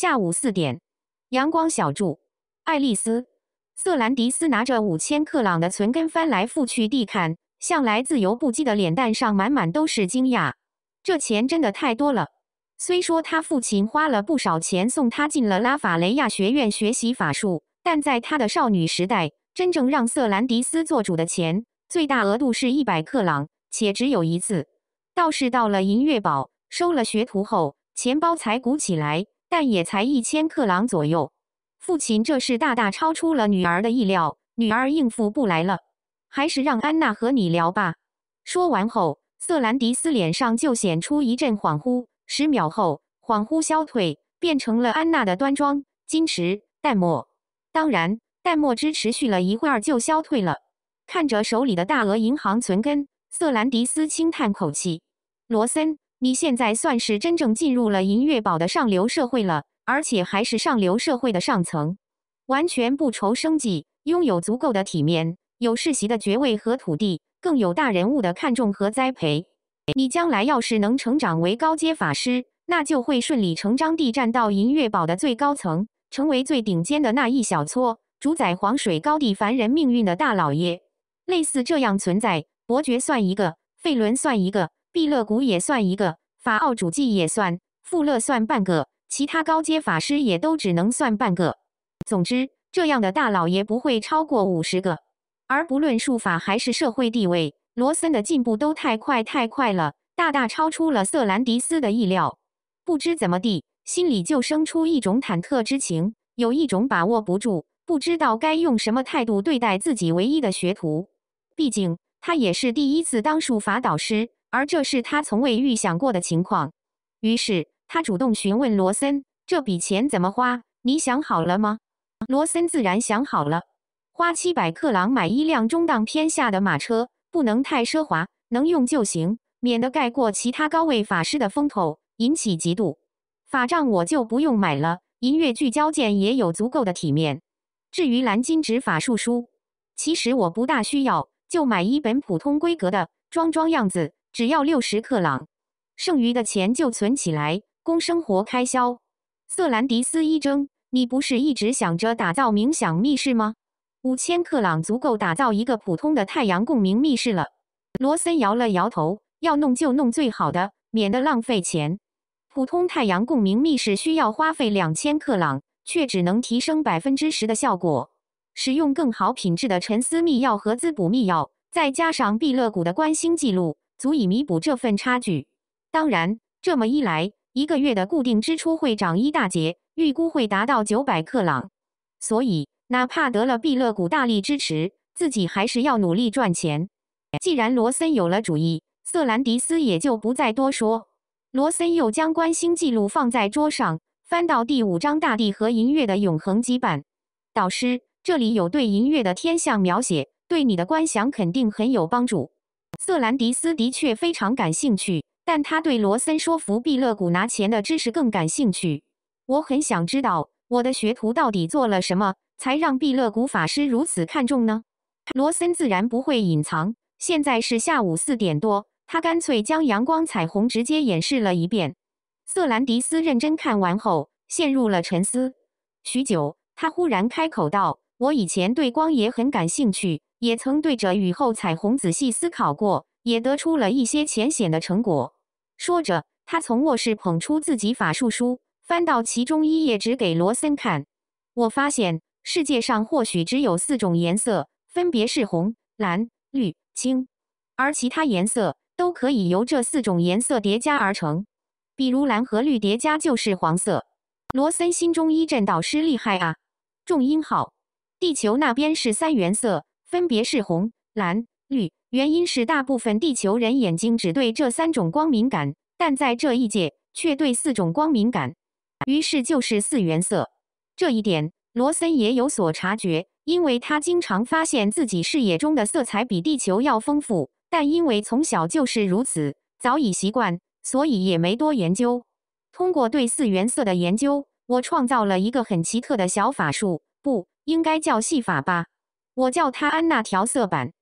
下午四点，阳光小筑，爱丽丝·瑟兰迪斯拿着五千克朗的存根，翻来覆去地看。向来自由不羁的脸蛋上，满满都是惊讶。这钱真的太多了。虽说他父亲花了不少钱送他进了拉法雷亚学院学习法术，但在他的少女时代，真正让瑟兰迪斯做主的钱，最大额度是一百克朗，且只有一次。倒是到了银月堡，收了学徒后，钱包才鼓起来。但也才一千克朗左右。父亲，这是大大超出了女儿的意料，女儿应付不来了，还是让安娜和你聊吧。说完后，瑟兰迪斯脸上就显出一阵恍惚，十秒后，恍惚消退，变成了安娜的端庄、矜持、淡漠。当然，淡漠只持续了一会儿就消退了。看着手里的大额银行存根，瑟兰迪斯轻叹口气：“罗森。”你现在算是真正进入了银月堡的上流社会了，而且还是上流社会的上层，完全不愁生计，拥有足够的体面，有世袭的爵位和土地，更有大人物的看重和栽培。你将来要是能成长为高阶法师，那就会顺理成章地站到银月堡的最高层，成为最顶尖的那一小撮，主宰黄水高地凡人命运的大老爷。类似这样存在，伯爵算一个，费伦算一个。毕勒谷也算一个，法奥主祭也算，富勒算半个，其他高阶法师也都只能算半个。总之，这样的大老爷不会超过五十个。而不论术法还是社会地位，罗森的进步都太快太快了，大大超出了瑟兰迪斯的意料。不知怎么地，心里就生出一种忐忑之情，有一种把握不住，不知道该用什么态度对待自己唯一的学徒。毕竟，他也是第一次当术法导师。而这是他从未预想过的情况，于是他主动询问罗森：“这笔钱怎么花？你想好了吗？”罗森自然想好了，花七百克朗买一辆中档偏下的马车，不能太奢华，能用就行，免得盖过其他高位法师的风头，引起嫉妒。法杖我就不用买了，银月聚焦剑也有足够的体面。至于蓝金纸法术书，其实我不大需要，就买一本普通规格的，装装样子。只要六十克朗，剩余的钱就存起来，供生活开销。瑟兰迪斯一怔：“你不是一直想着打造冥想密室吗？五千克朗足够打造一个普通的太阳共鸣密室了。”罗森摇了摇头：“要弄就弄最好的，免得浪费钱。普通太阳共鸣密室需要花费两千克朗，却只能提升百分之十的效果。使用更好品质的沉思密钥和滋补密钥，再加上毕乐谷的观星记录。”足以弥补这份差距。当然，这么一来，一个月的固定支出会涨一大截，预估会达到九百克朗。所以，哪怕得了毕乐谷大力支持，自己还是要努力赚钱。既然罗森有了主意，瑟兰迪斯也就不再多说。罗森又将观星记录放在桌上，翻到第五章大地和银月的永恒羁绊》。导师，这里有对银月的天象描写，对你的观想肯定很有帮助。瑟兰迪斯的确非常感兴趣，但他对罗森说服毕勒古拿钱的知识更感兴趣。我很想知道我的学徒到底做了什么，才让毕勒古法师如此看重呢？罗森自然不会隐藏。现在是下午四点多，他干脆将阳光彩虹直接演示了一遍。瑟兰迪斯认真看完后，陷入了沉思。许久，他忽然开口道：“我以前对光也很感兴趣。”也曾对着雨后彩虹仔细思考过，也得出了一些浅显的成果。说着，他从卧室捧出自己法术书，翻到其中一页，指给罗森看：“我发现世界上或许只有四种颜色，分别是红、蓝、绿、青，而其他颜色都可以由这四种颜色叠加而成。比如蓝和绿叠加就是黄色。”罗森心中一阵导师厉害啊！重音号，地球那边是三原色。分别是红、蓝、绿，原因是大部分地球人眼睛只对这三种光敏感，但在这一界却对四种光敏感，于是就是四原色。这一点罗森也有所察觉，因为他经常发现自己视野中的色彩比地球要丰富，但因为从小就是如此，早已习惯，所以也没多研究。通过对四原色的研究，我创造了一个很奇特的小法术，不应该叫戏法吧？我叫他安娜调色板，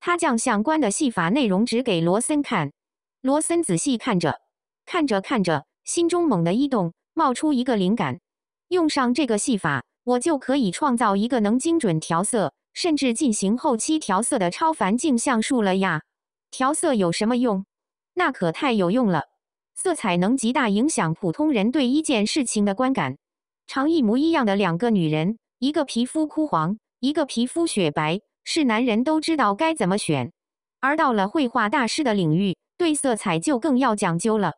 他将相关的戏法内容指给罗森看。罗森仔细看着，看着看着，心中猛地一动，冒出一个灵感：用上这个戏法，我就可以创造一个能精准调色，甚至进行后期调色的超凡镜像术了呀！调色有什么用？那可太有用了！色彩能极大影响普通人对一件事情的观感。长一模一样的两个女人，一个皮肤枯黄。一个皮肤雪白是男人都知道该怎么选，而到了绘画大师的领域，对色彩就更要讲究了。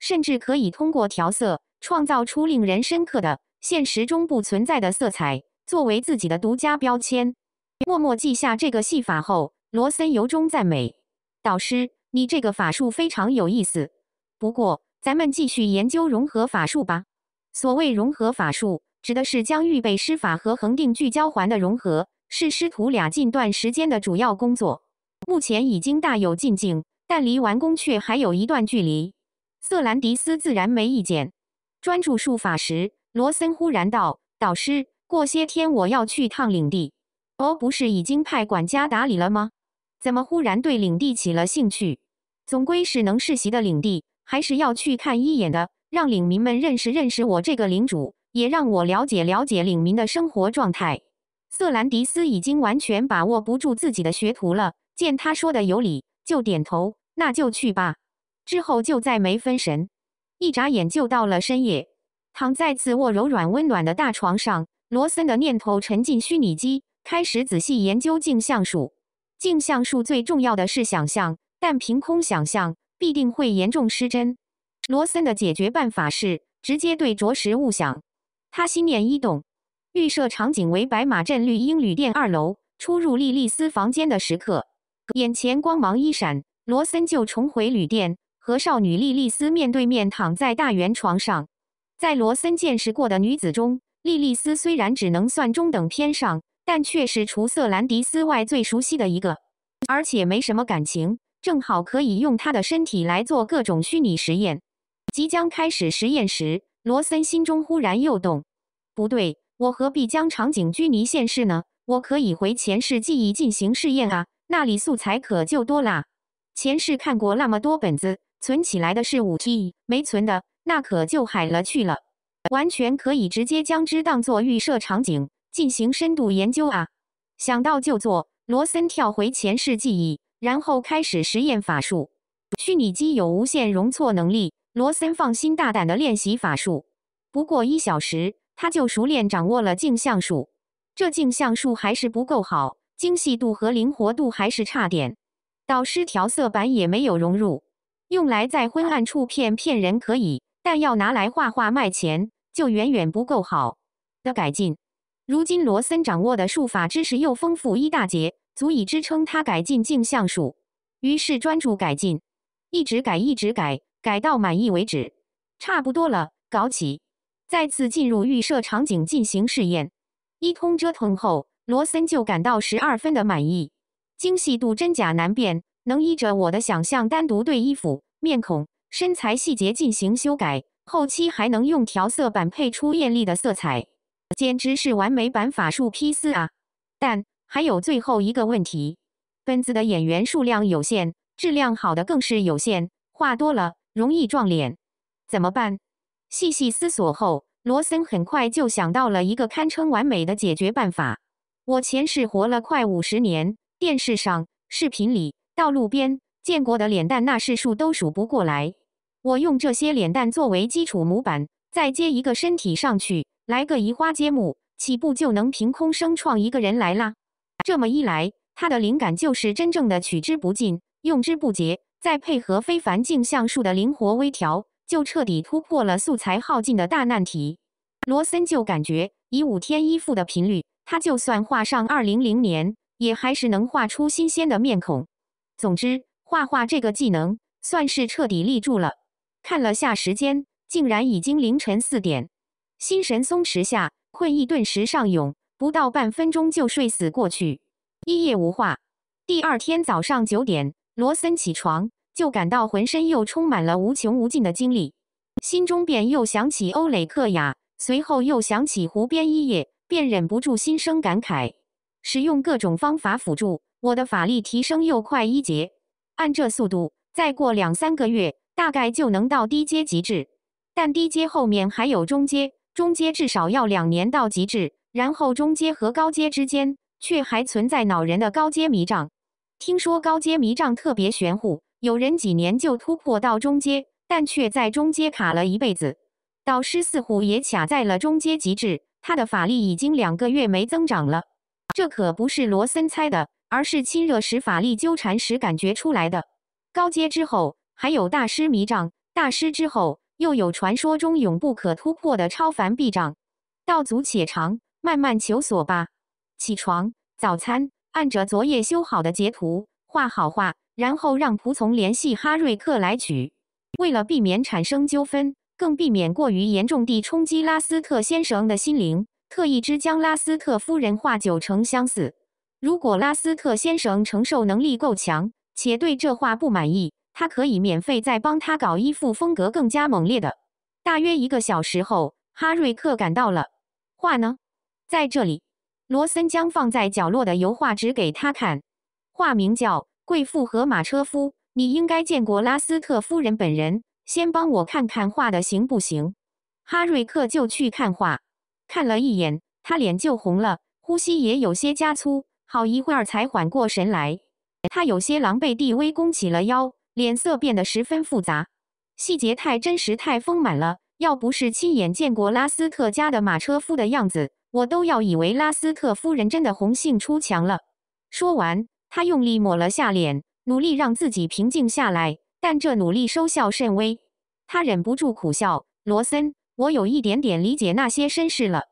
甚至可以通过调色创造出令人深刻的现实中不存在的色彩，作为自己的独家标签。默默记下这个戏法后，罗森由衷赞美导师：“你这个法术非常有意思。”不过，咱们继续研究融合法术吧。所谓融合法术。指的是将预备施法和恒定聚焦环的融合，是师徒俩近段时间的主要工作。目前已经大有进境，但离完工却还有一段距离。瑟兰迪斯自然没意见。专注术法时，罗森忽然道：“导师，过些天我要去趟领地。哦，不是已经派管家打理了吗？怎么忽然对领地起了兴趣？总归是能世袭的领地，还是要去看一眼的，让领民们认识认识我这个领主。”也让我了解了解领民的生活状态。瑟兰迪斯已经完全把握不住自己的学徒了。见他说的有理，就点头。那就去吧。之后就再没分神。一眨眼就到了深夜，躺在次卧柔软温暖的大床上，罗森的念头沉进虚拟机，开始仔细研究镜像术。镜像术最重要的是想象，但凭空想象必定会严重失真。罗森的解决办法是直接对着实物想。他心念一动，预设场景为白马镇绿鹰旅店二楼，出入莉莉丝房间的时刻，眼前光芒一闪，罗森就重回旅店，和少女莉莉丝面对面躺在大圆床上。在罗森见识过的女子中，莉莉丝虽然只能算中等偏上，但却是除瑟兰迪斯外最熟悉的一个，而且没什么感情，正好可以用她的身体来做各种虚拟实验。即将开始实验时。罗森心中忽然又动，不对，我何必将场景拘泥现实呢？我可以回前世记忆进行试验啊，那里素材可就多啦。前世看过那么多本子，存起来的是五 G，没存的那可就海了去了。完全可以直接将之当作预设场景进行深度研究啊！想到就做，罗森跳回前世记忆，然后开始实验法术。虚拟机有无限容错能力。罗森放心大胆的练习法术，不过一小时，他就熟练掌握了镜像术。这镜像术还是不够好，精细度和灵活度还是差点。导师调色板也没有融入，用来在昏暗处骗骗人可以，但要拿来画画卖钱，就远远不够好。的改进。如今罗森掌握的术法知识又丰富一大截，足以支撑他改进镜像术。于是专注改进，一直改，一直改。改到满意为止，差不多了，搞起！再次进入预设场景进行试验，一通折腾后，罗森就感到十二分的满意。精细度真假难辨，能依着我的想象单独对衣服、面孔、身材细节进行修改，后期还能用调色板配出艳丽的色彩，简直是完美版法术披丝啊！但还有最后一个问题：本子的演员数量有限，质量好的更是有限，话多了。容易撞脸怎么办？细细思索后，罗森很快就想到了一个堪称完美的解决办法。我前世活了快五十年，电视上、视频里、道路边见过的脸蛋，那是数都数不过来。我用这些脸蛋作为基础模板，再接一个身体上去，来个移花接木，岂不就能凭空生创一个人来啦？这么一来，他的灵感就是真正的取之不尽，用之不竭。再配合非凡镜像术的灵活微调，就彻底突破了素材耗尽的大难题。罗森就感觉，以五天一复的频率，他就算画上二零零年，也还是能画出新鲜的面孔。总之，画画这个技能算是彻底立住了。看了下时间，竟然已经凌晨四点，心神松弛下，困意顿时上涌，不到半分钟就睡死过去。一夜无话。第二天早上九点。罗森起床就感到浑身又充满了无穷无尽的精力，心中便又想起欧雷克雅，随后又想起湖边一夜，便忍不住心生感慨。使用各种方法辅助，我的法力提升又快一截。按这速度，再过两三个月，大概就能到低阶极致。但低阶后面还有中阶，中阶至少要两年到极致，然后中阶和高阶之间却还存在恼人的高阶迷障。听说高阶迷障特别玄乎，有人几年就突破到中阶，但却在中阶卡了一辈子。导师似乎也卡在了中阶极致，他的法力已经两个月没增长了。这可不是罗森猜的，而是亲热时法力纠缠时感觉出来的。高阶之后还有大师迷障，大师之后又有传说中永不可突破的超凡壁障。道阻且长，慢慢求索吧。起床，早餐。按着昨夜修好的截图画好画，然后让仆从联系哈瑞克来取。为了避免产生纠纷，更避免过于严重地冲击拉斯特先生的心灵，特意只将拉斯特夫人画九成相似。如果拉斯特先生承受能力够强且对这画不满意，他可以免费再帮他搞一幅风格更加猛烈的。大约一个小时后，哈瑞克赶到了。画呢？在这里。罗森将放在角落的油画指给他看，画名叫《贵妇和马车夫》。你应该见过拉斯特夫人本人。先帮我看看画的行不行？哈瑞克就去看画，看了一眼，他脸就红了，呼吸也有些加粗，好一会儿才缓过神来。他有些狼狈地微弓起了腰，脸色变得十分复杂。细节太真实，太丰满了。要不是亲眼见过拉斯特家的马车夫的样子。我都要以为拉斯特夫人真的红杏出墙了。说完，他用力抹了下脸，努力让自己平静下来，但这努力收效甚微。他忍不住苦笑：“罗森，我有一点点理解那些绅士了。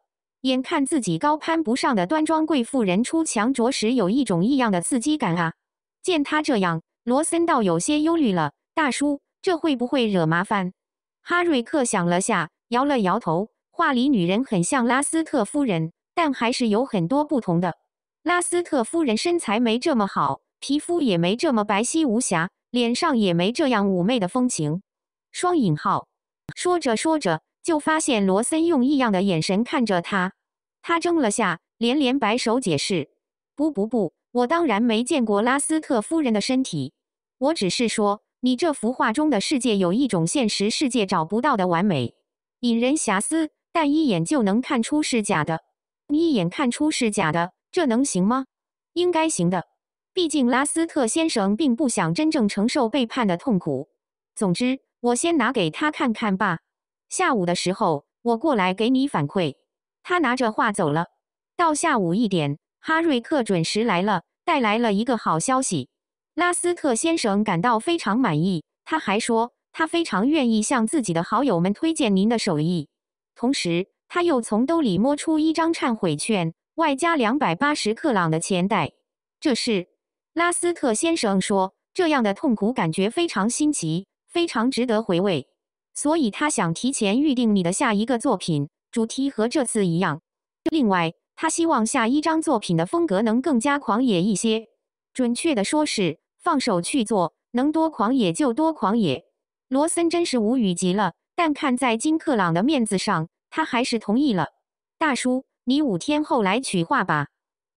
眼看自己高攀不上的端庄贵妇人出墙，着实有一种异样的刺激感啊！”见他这样，罗森倒有些忧虑了：“大叔，这会不会惹麻烦？”哈瑞克想了下，摇了摇头。画里女人很像拉斯特夫人，但还是有很多不同的。拉斯特夫人身材没这么好，皮肤也没这么白皙无瑕，脸上也没这样妩媚的风情。双引号说着说着，就发现罗森用异样的眼神看着他，他怔了下，连连摆手解释：“不不不，我当然没见过拉斯特夫人的身体，我只是说，你这幅画中的世界有一种现实世界找不到的完美，引人遐思。”但一眼就能看出是假的，一眼看出是假的，这能行吗？应该行的，毕竟拉斯特先生并不想真正承受背叛的痛苦。总之，我先拿给他看看吧。下午的时候，我过来给你反馈。他拿着画走了。到下午一点，哈瑞克准时来了，带来了一个好消息。拉斯特先生感到非常满意，他还说他非常愿意向自己的好友们推荐您的手艺。同时，他又从兜里摸出一张忏悔券，外加两百八十克朗的钱袋。这是拉斯特先生说：“这样的痛苦感觉非常新奇，非常值得回味。所以他想提前预定你的下一个作品，主题和这次一样。另外，他希望下一张作品的风格能更加狂野一些，准确的说是放手去做，能多狂野就多狂野。”罗森真是无语极了。但看在金克朗的面子上，他还是同意了。大叔，你五天后来取画吧。